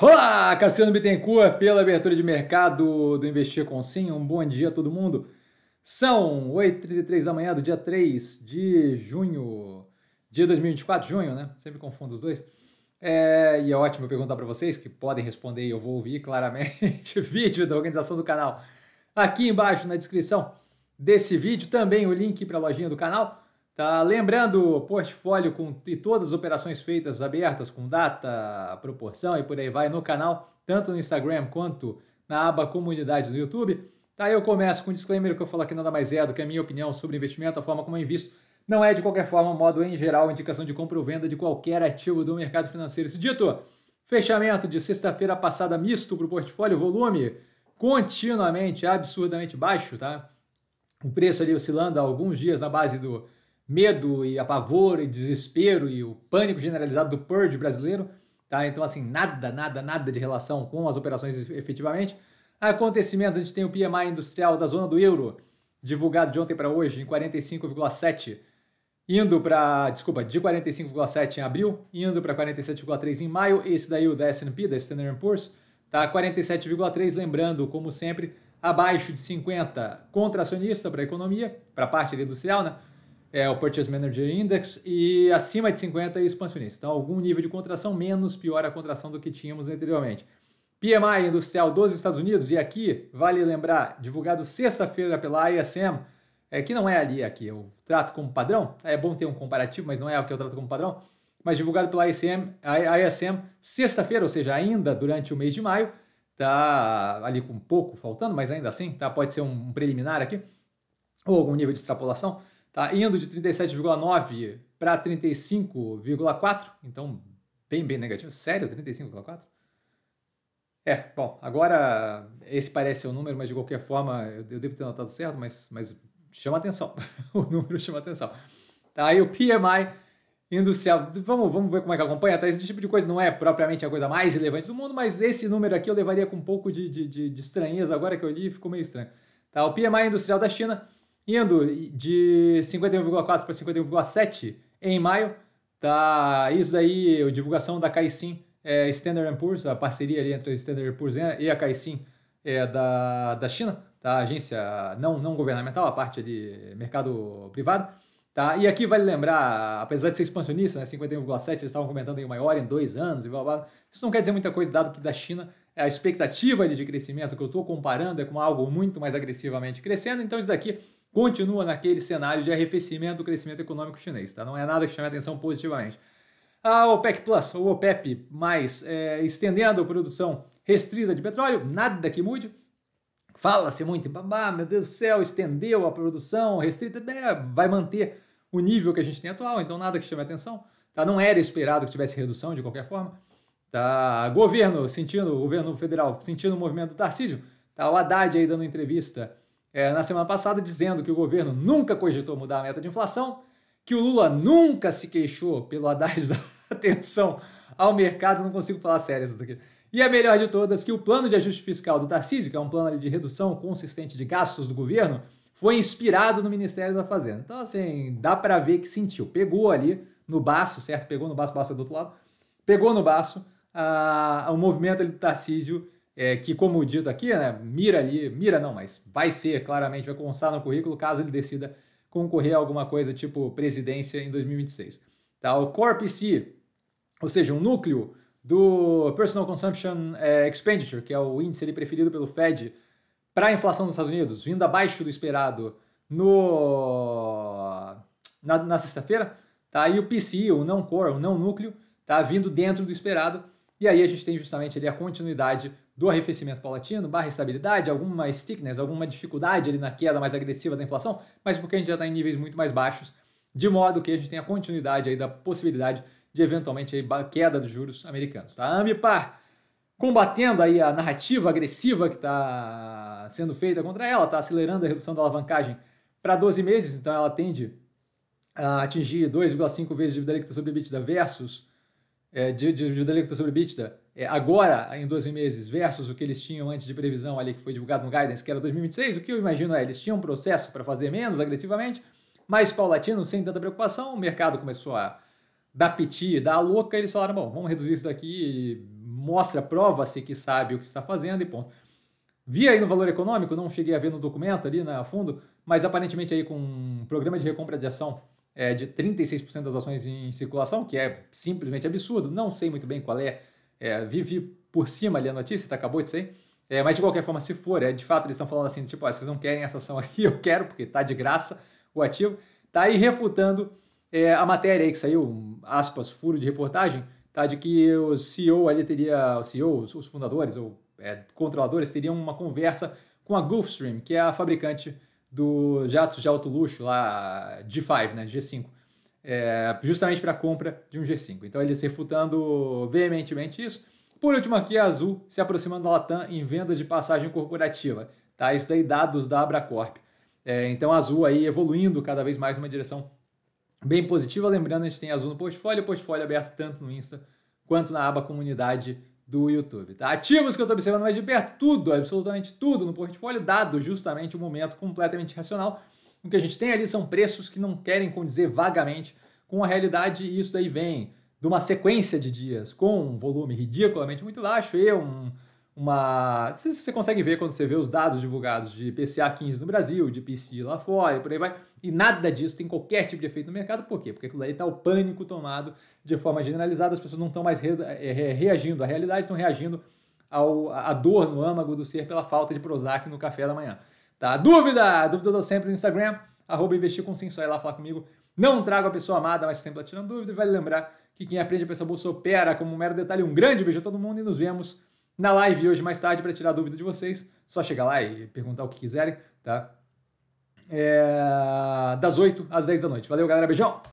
Olá, Cassiano Bittencourt, pela abertura de mercado do Investir com Sim. Um bom dia a todo mundo. São 8h33 da manhã do dia 3 de junho, dia 2024, junho, né? Sempre confundo os dois. É, e é ótimo perguntar para vocês, que podem responder e eu vou ouvir claramente o vídeo da organização do canal. Aqui embaixo na descrição desse vídeo, também o link para a lojinha do canal. Tá, lembrando, portfólio com e todas as operações feitas abertas com data, proporção e por aí vai no canal, tanto no Instagram quanto na aba comunidade do YouTube. Tá, eu começo com um disclaimer que eu falo que nada mais é do que a minha opinião sobre investimento, a forma como eu invisto. Não é de qualquer forma, modo em geral, indicação de compra ou venda de qualquer ativo do mercado financeiro. Isso dito, fechamento de sexta-feira passada misto para o portfólio, volume continuamente absurdamente baixo, tá? O preço ali oscilando há alguns dias na base do medo e apavoro e desespero e o pânico generalizado do purge brasileiro, tá? Então assim, nada, nada, nada de relação com as operações efetivamente. Acontecimentos, a gente tem o PMI industrial da zona do euro, divulgado de ontem para hoje em 45,7, indo para, desculpa, de 45,7 em abril, indo para 47,3 em maio, esse daí o da S&P, da Standard Poor's, tá 47,3, lembrando, como sempre, abaixo de 50 contra acionista para a economia, para a parte industrial, né? é o Purchase Manager Index, e acima de 50 é expansionista. Então, algum nível de contração menos pior a contração do que tínhamos anteriormente. PMI industrial dos Estados Unidos, e aqui vale lembrar, divulgado sexta-feira pela ISM, é, que não é ali, aqui eu trato como padrão, é bom ter um comparativo, mas não é o que eu trato como padrão, mas divulgado pela ISM, a ISM sexta-feira, ou seja, ainda durante o mês de maio, tá ali com pouco faltando, mas ainda assim, tá, pode ser um preliminar aqui, ou algum nível de extrapolação, tá indo de 37,9 para 35,4, então bem, bem negativo. Sério, 35,4? É, bom, agora esse parece o um número, mas de qualquer forma eu, eu devo ter notado certo, mas, mas chama atenção. o número chama atenção. Tá aí o PMI industrial. Vamos, vamos ver como é que acompanha. Tá? Esse tipo de coisa não é propriamente a coisa mais relevante do mundo, mas esse número aqui eu levaria com um pouco de, de, de, de estranheza. Agora que eu li, ficou meio estranho. Tá, o PMI industrial da China indo de 51,4 para 51,7 em maio. Tá, isso daí, a divulgação da Caixin é, Standard Poor's, a parceria ali entre a Standard Poor's e a Caixin é, da, da China, tá? agência não, não governamental, a parte de mercado privado. Tá? E aqui vale lembrar, apesar de ser expansionista, né, 51,7, eles estavam comentando em maior em dois anos e blá, blá, blá, Isso não quer dizer muita coisa, dado que da China a expectativa de crescimento que eu estou comparando é com algo muito mais agressivamente crescendo, então isso daqui continua naquele cenário de arrefecimento do crescimento econômico chinês. Tá? Não é nada que chame a atenção positivamente. A OPEC Plus, ou OPEP, mais é, estendendo a produção restrita de petróleo, nada que mude. Fala-se muito, babá, meu Deus do céu, estendeu a produção restrita, é, vai manter o nível que a gente tem atual, então nada que chame a atenção. Tá? Não era esperado que tivesse redução de qualquer forma. Tá? Governo sentindo, governo federal sentindo o movimento do Tarcísio, tá? o Haddad aí dando entrevista é, na semana passada dizendo que o governo nunca cogitou mudar a meta de inflação, que o Lula nunca se queixou pelo Haddad da atenção ao mercado, não consigo falar sério isso daqui. E a melhor de todas, que o plano de ajuste fiscal do Tarcísio, que é um plano de redução consistente de gastos do governo, foi inspirado no Ministério da Fazenda. Então, assim, dá para ver que sentiu. Pegou ali no baço, certo? Pegou no baço, baço é do outro lado. Pegou no baço ah, o movimento do Tarcísio é, que, como dito aqui, né, mira ali, mira não, mas vai ser claramente, vai constar no currículo caso ele decida concorrer a alguma coisa tipo presidência em 2026. Tá? O Corp-C, ou seja, um núcleo do Personal Consumption é, Expenditure, que é o índice ali preferido pelo Fed para a inflação dos Estados Unidos, vindo abaixo do esperado no na, na sexta-feira, tá? E o PCI, o não core, o não núcleo, tá vindo dentro do esperado. E aí a gente tem justamente ali a continuidade do arrefecimento paulatino, barra estabilidade, alguma stickness, alguma dificuldade ali na queda mais agressiva da inflação, mas porque a gente já está em níveis muito mais baixos, de modo que a gente tem a continuidade aí da possibilidade de eventualmente aí queda dos juros americanos. Tá? A Ambipar combatendo aí a narrativa agressiva que está sendo feita contra ela, está acelerando a redução da alavancagem para 12 meses, então ela tende a atingir 2,5 vezes dívida líquida sobre EBITDA versus é, de, de, de dívida tá sobre EBITDA é, agora, em 12 meses, versus o que eles tinham antes de previsão ali que foi divulgado no guidance, que era 2026, o que eu imagino é, eles tinham um processo para fazer menos agressivamente, mais paulatino, sem tanta preocupação, o mercado começou a dar piti, dar a louca, eles falaram, bom, vamos reduzir isso daqui, mostra, prova-se que sabe o que está fazendo e ponto. Vi aí no valor econômico, não cheguei a ver no documento ali na né, fundo, mas aparentemente aí com um programa de recompra de ação é, de 36% das ações em circulação, que é simplesmente absurdo. Não sei muito bem qual é, é vivi por cima ali a notícia, tá, acabou de sair. É, mas de qualquer forma, se for, é, de fato eles estão falando assim, tipo, ah, vocês não querem essa ação aqui, eu quero, porque tá de graça o ativo. Tá aí refutando é, a matéria aí que saiu, um, aspas, furo de reportagem, tá? De que o CEO ali teria, o CEO, os, os fundadores ou é, controladores teriam uma conversa com a Gulfstream, que é a fabricante do jatos de alto luxo lá, G5, né, G5, é, justamente para compra de um G5. Então eles refutando veementemente isso. Por último aqui, a Azul se aproximando da Latam em vendas de passagem corporativa, tá? Isso daí dados da Abracorp. É, então a Azul aí evoluindo cada vez mais numa direção bem positiva. Lembrando, a gente tem Azul no portfólio, portfólio aberto tanto no Insta quanto na aba comunidade do YouTube. Tá? Ativos que eu estou observando mais de perto, tudo, absolutamente tudo no portfólio, dado justamente o um momento completamente racional. O que a gente tem ali são preços que não querem condizer vagamente com a realidade, e isso daí vem de uma sequência de dias com um volume ridiculamente muito baixo e um, uma. Você consegue ver quando você vê os dados divulgados de PCA 15 no Brasil, de PCI lá fora e por aí vai. E nada disso tem qualquer tipo de efeito no mercado. Por quê? Porque aquilo aí está o pânico tomado de forma generalizada, as pessoas não estão mais re, é, re, reagindo à realidade, estão reagindo ao, à dor no âmago do ser pela falta de Prozac no café da manhã. Tá? Dúvida! Dúvida eu dou sempre no Instagram, arroba investir com sim, só ir lá falar comigo. Não trago a pessoa amada, mas sempre tirando dúvida. E vale lembrar que quem aprende a pensar bolsa opera como um mero detalhe. Um grande beijo a todo mundo e nos vemos na live hoje mais tarde para tirar dúvida de vocês. Só chegar lá e perguntar o que quiserem, tá? É... das 8 às 10 da noite. Valeu, galera. Beijão!